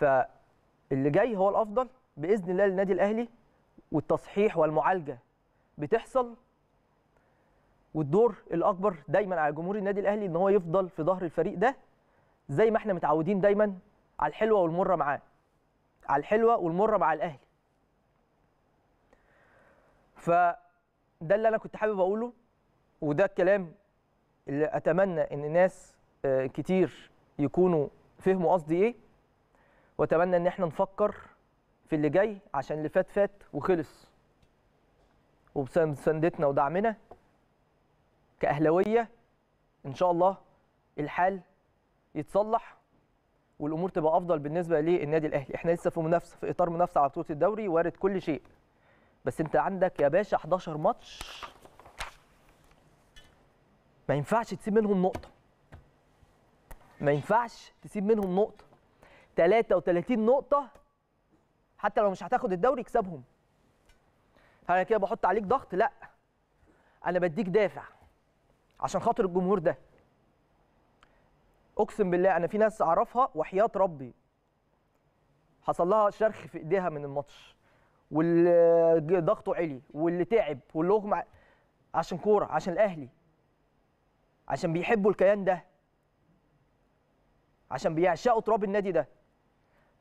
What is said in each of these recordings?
فاللي جاي هو الافضل باذن الله للنادي الاهلي والتصحيح والمعالجه بتحصل والدور الاكبر دايما على جمهور النادي الاهلي ان هو يفضل في ظهر الفريق ده زي ما احنا متعودين دايما على الحلوه والمره معاه على الحلوه والمره مع الاهلي ف ده اللي انا كنت حابب اقوله وده الكلام اللي اتمنى ان ناس آه، كتير يكونوا فهموا قصدي ايه واتمنى ان احنا نفكر في اللي جاي عشان اللي فات فات وخلص وبسندتنا ودعمنا كاهلاويه إن شاء الله الحال يتصلح والأمور تبقى أفضل بالنسبة للنادي الأهلي إحنا لسه في منافسة في إطار منافسة على بطولة الدوري وارد كل شيء بس أنت عندك يا باشا 11 ماتش ما ينفعش تسيب منهم نقطة ما ينفعش تسيب منهم نقطة 33 نقطه حتى لو مش هتاخد الدوري اكسبهم انا كده بحط عليك ضغط لا انا بديك دافع عشان خاطر الجمهور ده اقسم بالله انا في ناس اعرفها وحياه ربي حصل لها شرخ في ايديها من الماتش واللي ضغطه علي واللي تعب واللي اغمى عشان كوره عشان الاهلي عشان بيحبوا الكيان ده عشان بيعشقوا تراب النادي ده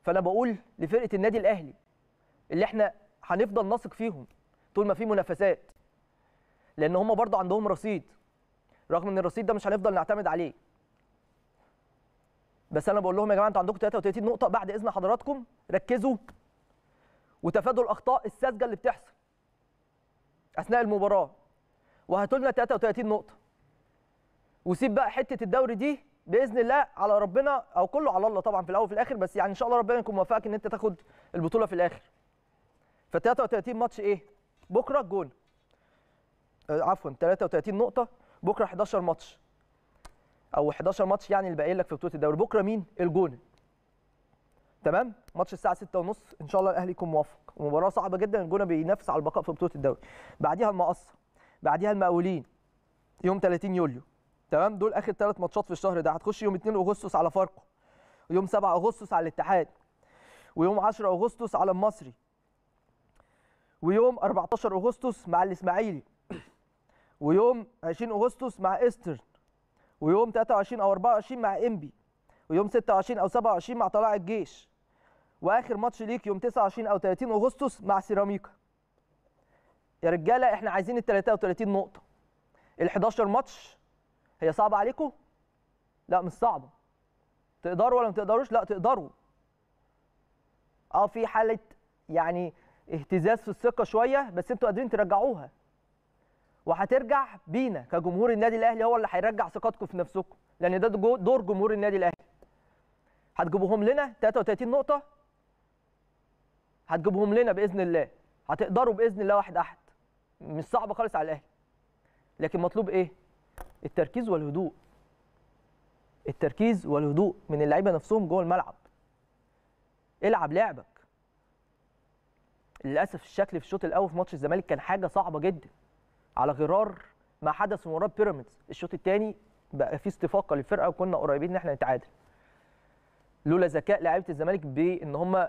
فانا بقول لفرقه النادي الاهلي اللي احنا هنفضل نثق فيهم طول ما في منافسات لان هم برضو عندهم رصيد رغم ان الرصيد ده مش هنفضل نعتمد عليه بس انا بقول لهم يا جماعه انتوا عندكم 33 نقطه بعد اذن حضراتكم ركزوا وتفادوا الاخطاء الساذجه اللي بتحصل اثناء المباراه وهاتوا لنا 33 نقطه وسيب بقى حته الدوري دي باذن الله على ربنا او كله على الله طبعا في الاول وفي الاخر بس يعني ان شاء الله ربنا يكون موفقك ان انت تاخد البطوله في الاخر ف 33 ماتش ايه بكره جون آه، عفوا 33 نقطه بكره 11 ماتش او 11 ماتش يعني اللي باقي لك في بطوله الدوري بكره مين الجون تمام ماتش الساعه 6:30 ان شاء الله الاهلي يكون موفق ومباراه صعبه جدا الجونه بينافس على البقاء في بطوله الدوري بعديها المقصه بعديها المقاولين يوم 30 يوليو تمام دول اخر ثلاث ماتشات في الشهر ده هتخش يوم 2 اغسطس على فاركو ويوم 7 اغسطس على الاتحاد ويوم 10 اغسطس على المصري ويوم 14 اغسطس مع الاسماعيلي ويوم 20 اغسطس مع ايسترن ويوم 23 او 24 مع انبي ويوم 26 او 27 مع طلائع الجيش واخر ماتش ليك يوم 29 او 30 اغسطس مع سيراميكا يا رجاله احنا عايزين ال 33 نقطه ال 11 ماتش هي صعبه عليكم لا مش صعبه تقدروا ولا ما تقدروش لا تقدروا اه في حاله يعني اهتزاز في الثقه شويه بس انتوا قادرين ترجعوها وهترجع بينا كجمهور النادي الاهلي هو اللي هيرجع ثقتكم في نفسكم لان ده دور جمهور النادي الاهلي هتجيبوهم لنا 33 نقطه هتجيبهم لنا باذن الله هتقدروا باذن الله واحد احد مش صعبه خالص على الاهلي لكن مطلوب ايه التركيز والهدوء التركيز والهدوء من اللعيبه نفسهم جوه الملعب العب لعبك للاسف الشكل في الشوط الاول في ماتش الزمالك كان حاجه صعبه جدا على غرار ما حدث من مباراه بيراميدز الشوط الثاني بقى في استفاقه للفرقه وكنا قريبين ان احنا نتعادل لولا ذكاء لعيبه الزمالك بان هم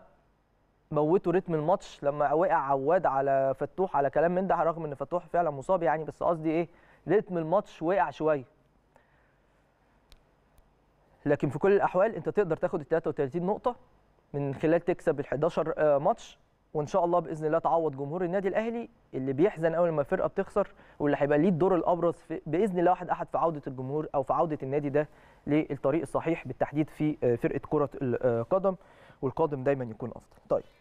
موتوا رتم الماتش لما وقع عواد على فتوح على كلام من ده رغم ان فتوح فعلا مصاب يعني بس قصدي ايه رتم الماتش وقع شويه لكن في كل الاحوال انت تقدر تاخد ال 33 نقطه من خلال تكسب ال 11 آه، ماتش وان شاء الله باذن الله تعوض جمهور النادي الاهلي اللي بيحزن اول ما الفرقه بتخسر واللي هيبقى ليه الدور الابرز في باذن الله واحد احد في عوده الجمهور او في عوده النادي ده للطريق الصحيح بالتحديد في آه، فرقه كره القدم آه، والقادم دايما يكون افضل طيب